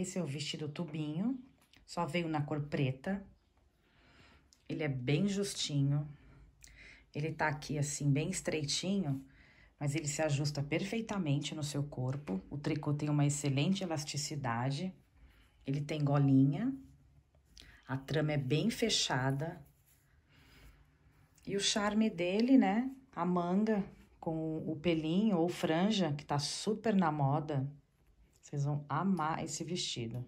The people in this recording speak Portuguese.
Esse é o vestido tubinho, só veio na cor preta. Ele é bem justinho. Ele tá aqui assim, bem estreitinho, mas ele se ajusta perfeitamente no seu corpo. O tricô tem uma excelente elasticidade. Ele tem golinha. A trama é bem fechada. E o charme dele, né? A manga com o pelinho ou franja, que tá super na moda, vocês vão amar esse vestido.